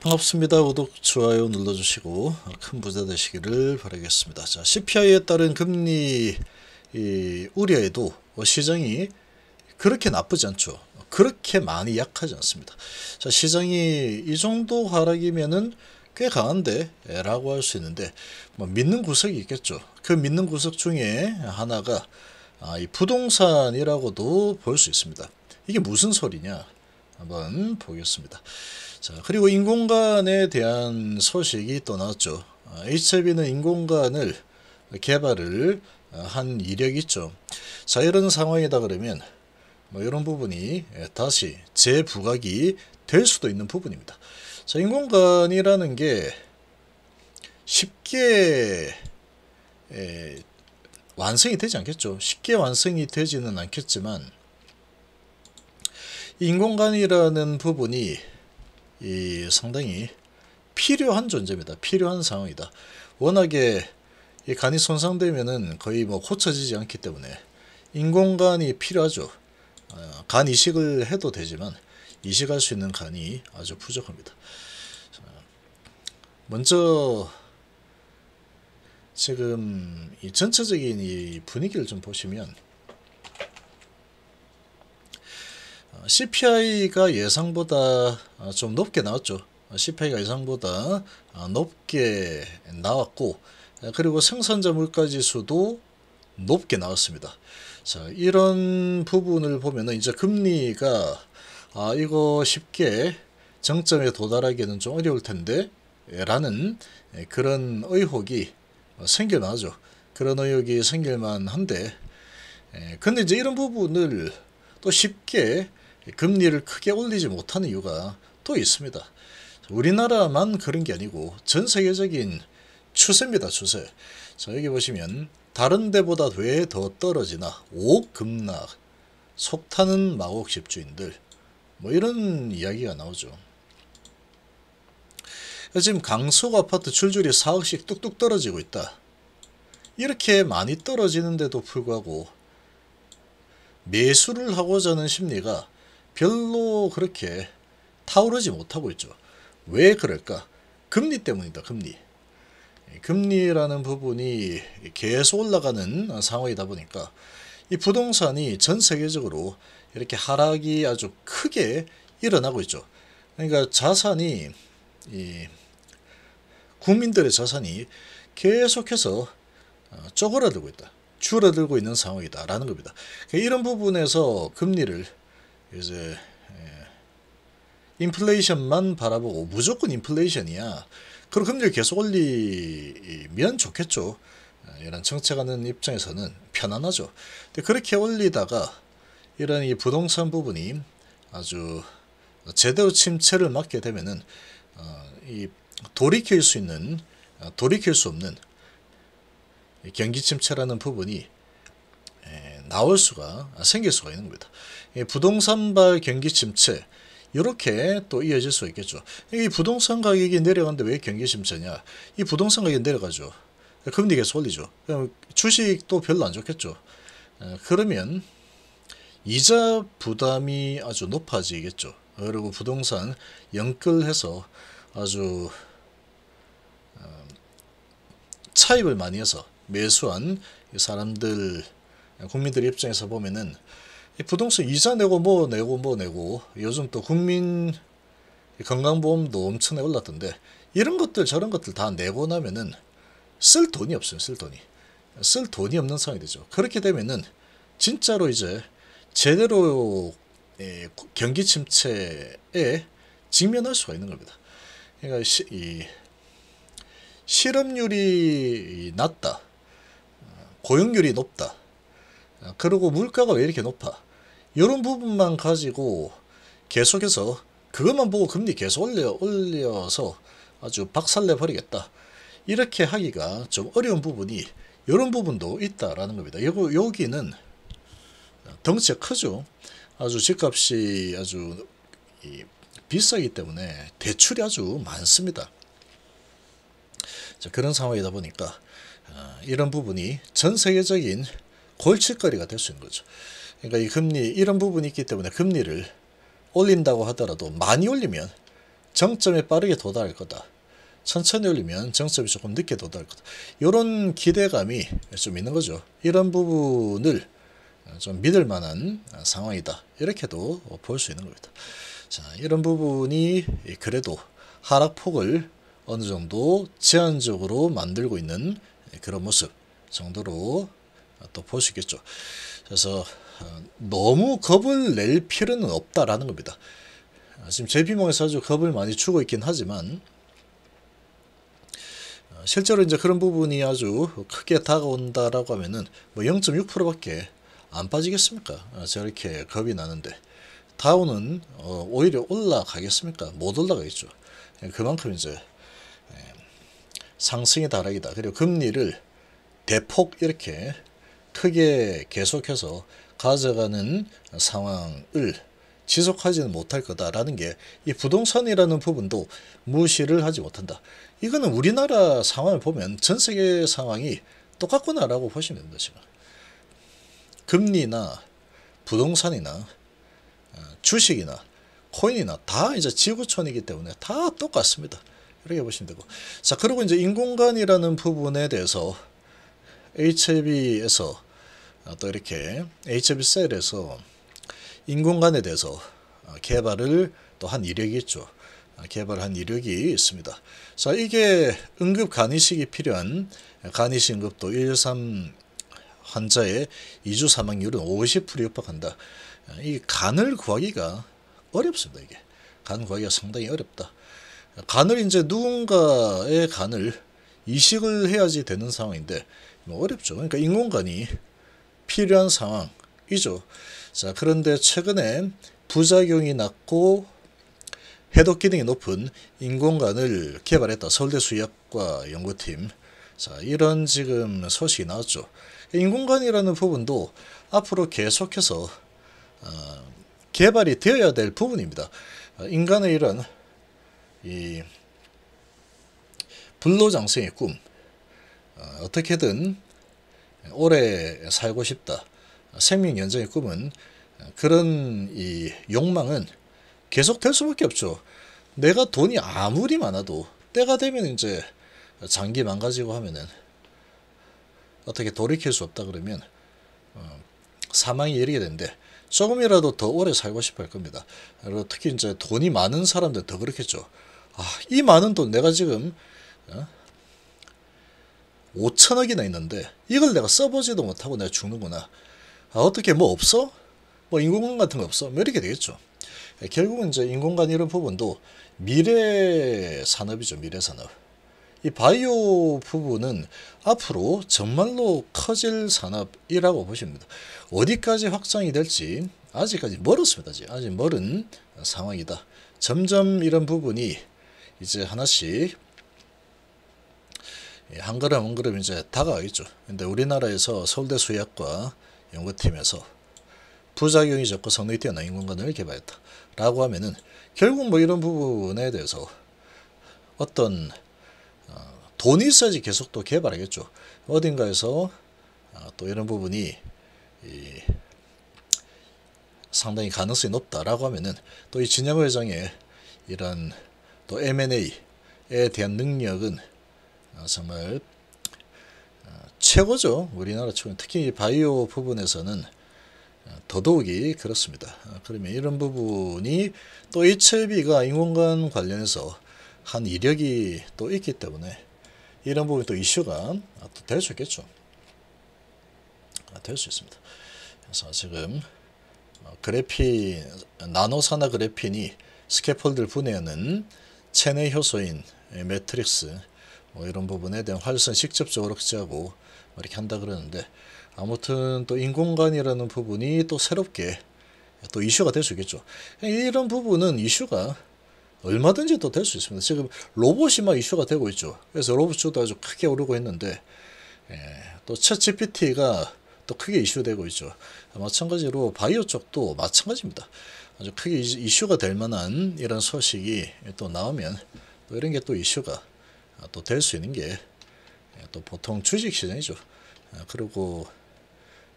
반갑습니다. 구독, 좋아요 눌러주시고 큰 부자 되시기를 바라겠습니다. 자, CPI에 따른 금리 이 우려에도 시장이 그렇게 나쁘지 않죠. 그렇게 많이 약하지 않습니다. 자, 시장이 이 정도 하락이면은 꽤 강한데 라고 할 수 있는데 뭐 믿는 구석이 있겠죠. 그 믿는 구석 중에 하나가 아, 이 부동산이라고도 볼 수 있습니다. 이게 무슨 소리냐 한번 보겠습니다. 자, 그리고 인공관에 대한 소식이 또 나왔죠. 아, HLB는 인공관을 개발을 아, 한이력 있죠. 자, 이런 상황이다 그러면 뭐 이런 부분이 예, 다시 재부각이 될 수도 있는 부분입니다. 자, 인공관이라는 게 쉽게 에, 예, 완성이 되지 않겠죠. 쉽게 완성이 되지는 않겠지만 인공관이라는 부분이 이 상당히 필요한 존재입니다. 필요한 상황이다. 워낙에 이 간이 손상되면은 거의 뭐 고쳐지지 않기 때문에 인공간이 필요하죠. 어, 간 이식을 해도 되지만 이식할 수 있는 간이 아주 부족합니다. 먼저 지금 이 전체적인 이 분위기를 좀 보시면 CPI가 예상보다 아, 좀 높게 나왔죠. CPI가 예상보다 아, 높게 나왔고 그리고 생산자 물가지수도 높게 나왔습니다. 자 이런 부분을 보면 이제 금리가 아 이거 쉽게 정점에 도달하기는 좀 어려울 텐데 라는 그런 의혹이 생겨나죠. 그런 의혹이 생길만 한데 근데 이제 이런 부분을 또 쉽게 예, 금리를 크게 올리지 못하는 이유가 또 있습니다. 우리나라만 그런 게 아니고 전 세계적인 추세입니다. 추세. 자 여기 보시면 다른 데보다 왜 더 떨어지나 오급락 속타는 마곡 집주인들 뭐 이런 이야기가 나오죠. 지금 강속 아파트 줄줄이 4억씩 뚝뚝 떨어지고 있다. 이렇게 많이 떨어지는데도 불구하고 매수를 하고자 하는 심리가 별로 그렇게 타오르지 못하고 있죠. 왜 그럴까? 금리 때문이다. 금리. 금리라는 부분이 계속 올라가는 상황이다 보니까 이 부동산이 전 세계적으로 이렇게 하락이 아주 크게 일어나고 있죠. 그러니까 자산이 국민들의 자산이 계속해서 어, 쪼그라들고 있다. 줄어들고 있는 상황이다라는 겁니다. 그러니까 이런 부분에서 금리를 이제 예, 인플레이션만 바라보고 무조건 인플레이션이야. 그럼 금리를 계속 올리면 좋겠죠. 이런 정책하는 입장에서는 편안하죠. 근데 그렇게 올리다가 이런 이 부동산 부분이 아주 제대로 침체를 맞게 되면은 어, 이 돌이킬 수 있는 어, 돌이킬 수 없는 경기 침체라는 부분이 나올 수가 아, 생길 수가 있는 겁니다. 부동산발 경기 침체 이렇게 또 이어질 수 있겠죠. 이 부동산 가격이 내려가는데 왜 경기 침체냐? 이 부동산 가격이 내려가죠. 금리 계속 올리죠. 그럼 주식도 별로 안 좋겠죠. 어, 그러면 이자 부담이 아주 높아지겠죠. 그리고 부동산 연끌해서 아주 어, 차입을 많이 해서 매수한 사람들 국민들 입장에서 보면은 부동산 이자 내고 뭐 내고 뭐 내고 요즘 또 국민 건강보험도 엄청나게 올랐던데 이런 것들 저런 것들 다 내고 나면은 쓸 돈이 없어요 쓸 돈이 쓸 돈이 없는 상황이 되죠 그렇게 되면은 진짜로 이제 제대로 예, 경기 침체에 직면할 수가 있는 겁니다 그러니까 시, 이, 실업률이 낮다 고용률이 높다 아, 그리고 물가가 왜 이렇게 높아? 이런 부분만 가지고 계속해서 그것만 보고 금리 계속 올려, 올려서 아주 박살내 버리겠다. 이렇게 하기가 좀 어려운 부분이 이런 부분도 있다라는 겁니다. 요거, 여기는 덩치가 크죠. 아주 집값이 아주 비싸기 때문에 대출이 아주 많습니다. 그런 상황이다 보니까 아, 이런 부분이 전 세계적인 골칫거리가 될 수 있는 거죠. 그러니까 이 금리 이런 부분이 있기 때문에 금리를 올린다고 하더라도 많이 올리면 정점에 빠르게 도달할 거다. 천천히 올리면 정점이 조금 늦게 도달할 거다. 이런 기대감이 좀 있는 거죠. 이런 부분을 좀 믿을 만한 상황이다. 이렇게도 볼 수 있는 겁니다. 자, 이런 부분이 그래도 하락폭을 어느 정도 제한적으로 만들고 있는 그런 모습 정도로 아, 또볼 수 있겠죠. 그래서 어, 너무 겁을 낼 필요는 없다라는 겁니다. 아, 지금 제비몽에서 아주 겁을 많이 주고 있긴 하지만 어, 실제로 이제 그런 부분이 아주 크게 다가온다라고 하면은 뭐 0.6%밖에 안 빠지겠습니까? 저렇게 아, 겁이 나는데 다운은 어, 오히려 올라가겠습니까? 못 올라가겠죠. 예, 그만큼 이제 예, 상승의 다락이다. 그리고 금리를 대폭 이렇게 크게 계속해서 가져가는 상황을 지속하지는 못할 거다라는 게 이 부동산이라는 부분도 무시를 하지 못한다. 이거는 우리나라 상황을 보면 전 세계 상황이 똑같구나라고 보시면 됩니다. 금리나 부동산이나 어, 주식이나 코인이나 다 이제 지구촌이기 때문에 다 똑같습니다. 이렇게 보시면 되고. 자, 그리고 이제 인공관이라는 부분에 대해서 HB에서 아, 또 이렇게 HB셀에서 인공간에 대해서 아, 개발을 또 한 이력이 있죠. 아, 개발한 이력이 있습니다. 자, 이게 응급 간이식이 필요한 간이식 응급도 113 환자의 2주 사망률은 50% 육박한다. 이 간을 구하기가 어렵습니다. 이게 간 구하기가 상당히 어렵다. 간을 이제 누군가의 간을 이식을 해야지 되는 상황인데 뭐 어렵죠. 그러니까 인공간이 필요한 상황이죠. 자, 그런데 최근에 부작용이 낮고 해독 기능이 높은 인공관을 개발했다. 서울대 수의학과 연구팀. 자, 이런 지금 소식이 나왔죠. 인공관이라는 부분도 앞으로 계속해서 어, 개발이 되어야 될 부분입니다. 인간의 이런 이 불로장생의 꿈 어, 어떻게든 오래 살고 싶다. 생명 연장의 꿈은 그런 이 욕망은 계속될 수밖에 없죠. 내가 돈이 아무리 많아도 때가 되면 이제 장기 망가지고 하면은 어떻게 돌이킬 수 없다 그러면 어, 사망이 이르게 되는데 조금이라도 더 오래 살고 싶어 할 겁니다. 그리고 특히 이제 돈이 많은 사람들 더 그렇겠죠. 아, 이 많은 돈 내가 지금 어? 5천억이나 있는데 이걸 내가 써보지도 못하고 내가 죽는구나. 아, 어떻게 뭐 없어? 뭐 인공관 같은 거 없어? 뭐 이렇게 되겠죠. 예, 결국은 이제 인공관 이런 부분도 미래 산업이죠. 미래 산업. 이 바이오 부분은 앞으로 정말로 커질 산업이라고 보십니다. 어디까지 확장이 될지 아직까지 멀었습니다. 아직 멀은 상황이다. 점점 이런 부분이 이제 하나씩 예, 한 걸음 한 걸음 이제 다가가겠죠. 근데 우리나라에서 서울대 수의학과 연구팀에서 부작용이 적고 성능이 뛰어난 인공관을 개발했다. 라고 하면은 결국 뭐 이런 부분에 대해서 어떤 어, 돈이 있어야지 계속 또 개발하겠죠. 어딘가에서 어, 또 이런 부분이 상당히 가능성이 높다라고 하면은 또 이진야 회장의 이런 또 M&A에 대한 능력은 정말 어, 최고죠. 우리나라 최고. 특히 바이오 부분에서는 어, 더더욱이 그렇습니다. 어, 그러면 이런 부분이 또 이철비가 인공관 관련해서 한 이력이 또 있기 때문에 이런 부분이 또 이슈가 아, 될수 있겠죠. 아, 될수 있습니다. 그래서 지금 그래핀, 나노산화 그래핀이 스캐폴드를 분해하는 체내 효소인 매트릭스 뭐 이런 부분에 대한 활선 직접적으로 흑제하고 뭐 이렇게 한다 그러는데 아무튼 또 인공관이라는 부분이 또 새롭게 또 이슈가 될 수 있겠죠. 이런 부분은 이슈가 얼마든지 또 될 수 있습니다. 지금 로봇이 막 이슈가 되고 있죠. 그래서 로봇주도 아주 크게 오르고 있는데 예, 또챗 GPT가 또 크게 이슈되고 있죠. 마찬가지로 바이오 쪽도 마찬가지입니다. 아주 크게 이슈가 될 만한 이런 소식이 또 나오면 또 이런 게 또 이슈가 아, 또될 수 있는 게또 예, 보통 주식 시장이죠. 아, 그리고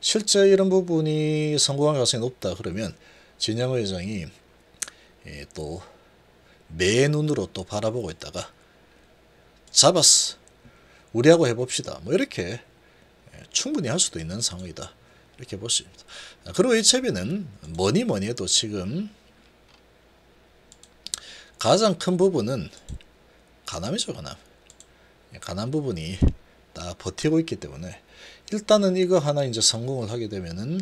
실제 이런 부분이 성공할 가능성이 높다 그러면 진영 회장이 예, 또매 눈으로 또 바라보고 있다가 잡았어. 우리하고 해봅시다. 뭐 이렇게 예, 충분히 할 수도 있는 상황이다. 이렇게 볼수 있습니다. 아, 그리고 이 채비는 뭐니 뭐니 해도 지금 가장 큰 부분은 가남이죠, 가남. 가난 부분이 다 버티고 있기 때문에 일단은 이거 하나 이제 성공을 하게 되면은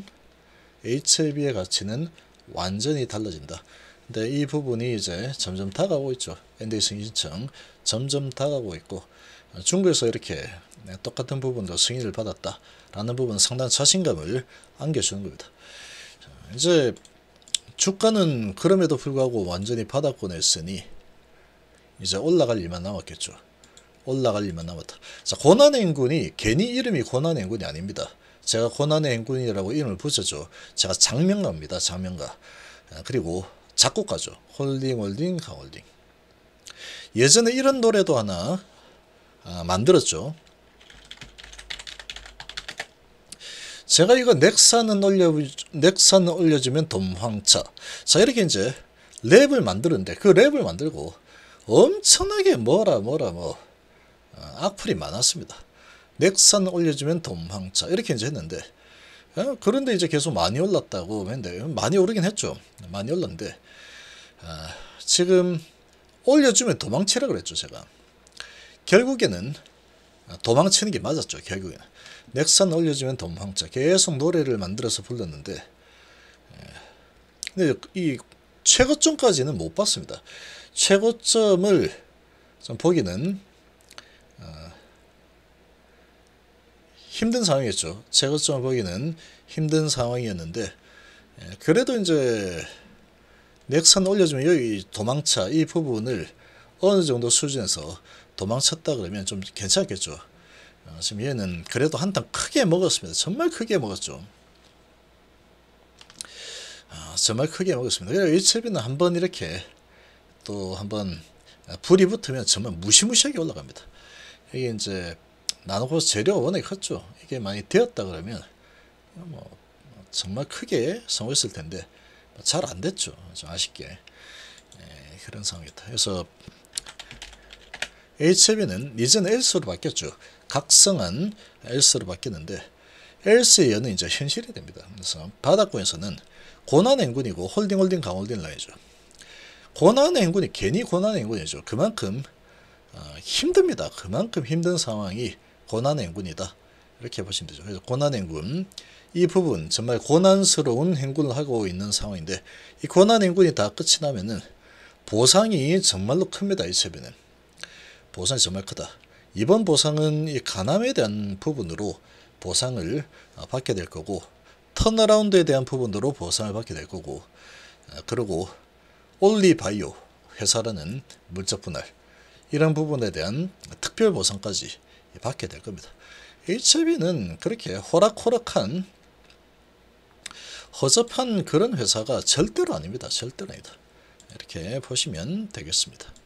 HLB의 가치는 완전히 달라진다. 근데 이 부분이 이제 점점 다가오고 있죠. NDA 신청 점점 다가오고 있고 중국에서 이렇게 똑같은 부분도 승인을 받았다라는 부분상당 자신감을 안겨주는 겁니다. 이제 주가는 그럼에도 불구하고 완전히 바닥권에 있으니 이제 올라갈 일만 남았겠죠. 올라갈 일만 남았다. 자, 고난의 행군이 괜히 이름이 고난의 행군이 아닙니다. 제가 고난의 행군이라고 이름을 붙였죠. 제가 장명가입니다. 장명가. 아, 그리고 작곡가죠. 홀딩 홀딩 가홀딩. 예전에 이런 노래도 하나 아, 만들었죠. 제가 이거 넥산은 올려 넥산은 올려주면 동황차. 자 이렇게 이제 랩을 만드는데 그 랩을 만들고 엄청나게 뭐라 뭐라 뭐 아, 악플이 많았습니다. 넥산 올려주면 돈망차 이렇게 이제 했는데 어, 그런데 이제 계속 많이 올랐다고 했는데 많이 오르긴 했죠. 많이 올랐는데 아, 지금 올려주면 도망치라 그랬죠 제가. 결국에는 아, 도망치는 게 맞았죠 결국에는. 넥산 올려주면 도망차 계속 노래를 만들어서 불렀는데 예, 근데 이 최고점까지는 못 봤습니다. 최고점을 좀 보기는 힘든 상황이었죠. 제거점 거기는 힘든 상황이었는데 예, 그래도 이제 넥선 올려주면 여기 도망차 이 부분을 어느 정도 수준에서 도망쳤다 그러면 좀 괜찮겠죠. 어, 지금 얘는 그래도 한탕 크게 먹었습니다. 정말 크게 먹었죠. 아, 정말 크게 먹었습니다. 그래서 이 채비는 한번 이렇게 또 한번 아, 불이 붙으면 정말 무시무시하게 올라갑니다. 이게 이제 나누고스 재료가 워낙 컸죠. 이게 많이 되었다 그러면 뭐 정말 크게 성공했을 텐데 뭐 잘안 됐죠. 좀 아쉽게 예, 그런 상황이다. 그래서 HB는 이제는 엘스로 바뀌었죠. 각성은 엘스로 바뀌었는데 엘스의 연은 이제 현실이 됩니다. 그래서 바닥권에서는 고난 행군이고 홀딩 홀딩 강홀딩 라이죠. 고난 행군이 괜히 고난 행군이죠. 그만큼 어, 힘듭니다. 그만큼 힘든 상황이 고난 행군이다. 이렇게 보시면 되죠. 그래서 고난 행군 이 부분 정말 고난스러운 행군을 하고 있는 상황인데 이 고난 행군이 다 끝이 나면은 보상이 정말로 큽니다. 이세비는 보상이 정말 크다. 이번 보상은 이 가남에 대한 부분으로 보상을 어, 받게 될 거고 턴어라운드에 대한 부분으로 보상을 받게 될 거고 어, 그리고 올리바이오 회사라는 물적 분할 이런 부분에 대한 특별 보상까지 받게 될 겁니다. HB는 그렇게 호락호락한 허접한 그런 회사가 절대로 아닙니다. 절대로 아니다. 이렇게 보시면 되겠습니다.